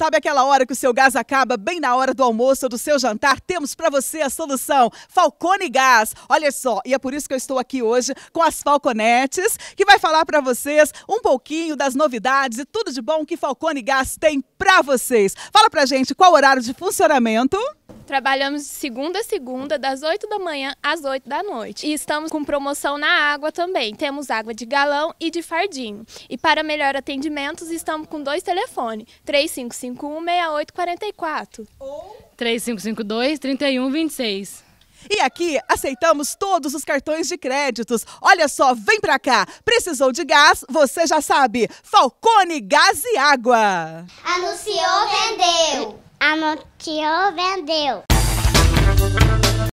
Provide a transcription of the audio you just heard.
Sabe aquela hora que o seu gás acaba bem na hora do almoço ou do seu jantar? Temos para você a solução, Falcone Gás. Olha só, e é por isso que eu estou aqui hoje com as Falconetes, que vai falar para vocês um pouquinho das novidades e tudo de bom que Falcone Gás tem para vocês. Fala pra gente qual o horário de funcionamento? Trabalhamos de segunda a segunda, das 8 da manhã às 8 da noite. E estamos com promoção na água também. Temos água de galão e de fardinho. E para melhor atendimento estamos com dois telefones: 3551-6844 ou 3552-3126. E aqui aceitamos todos os cartões de créditos. Olha só, vem pra cá. Precisou de gás? Você já sabe. Falcone Gás e Água. Anunciou, né? Monteou vendeu.